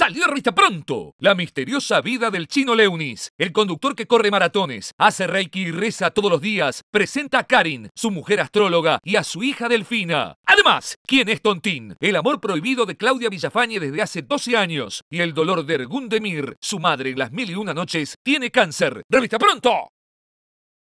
Salió revista pronto. La misteriosa vida del chino Leonis, el conductor que corre maratones, hace reiki y reza todos los días, presenta a Karin, su mujer astróloga, y a su hija Delfina. Además, ¿quién es Tontín? El amor prohibido de Claudia Villafañe desde hace 12 años y el dolor de Demir, su madre en las mil y una noches, tiene cáncer. ¡Revista pronto!